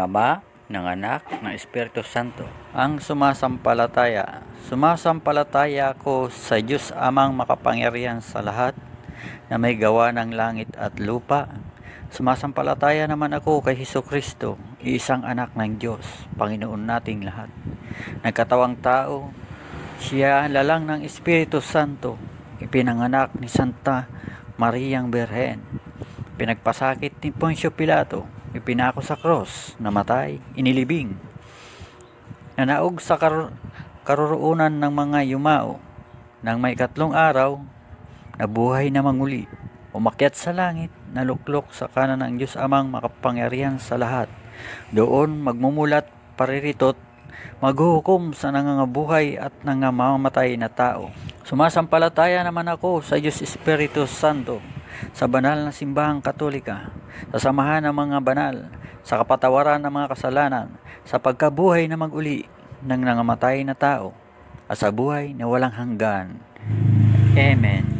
ng Ama, ng Anak, ng Espiritu Santo. Ang sumasampalataya. Sumasampalataya ako sa Diyos Amang makapangyarihan sa lahat na may gawa ng langit at lupa. Sumasampalataya naman ako kay Heso Kristo, isang anak ng Diyos, Panginoon nating lahat. Nagkatawang tao, siya lalang ng Espiritu Santo, ipinanganak ni Santa Mariang Berhen. Pinagpasakit ni Poncio Pilato, Ipinako sa cross, namatay, inilibing. Nanaog sa kar- karoroonan ng mga yumao. Nang may katlong araw, nabuhay na manguli. Umakyat sa langit, naluklok sa kanan ng Diyos Amang makapangyarihan sa lahat. Doon magmumulat, pariritot, maghuhukom sa nangangabuhay at nangamamatay na tao. Sumasampalataya naman ako sa Diyos Espiritu Santo, sa banal na simbahang katolika, sa samahan ng mga banal, sa kapatawaran ng mga kasalanan, sa pagkabuhay na maguli ng nangamatay na tao, at sa buhay na walang hanggan. Amen.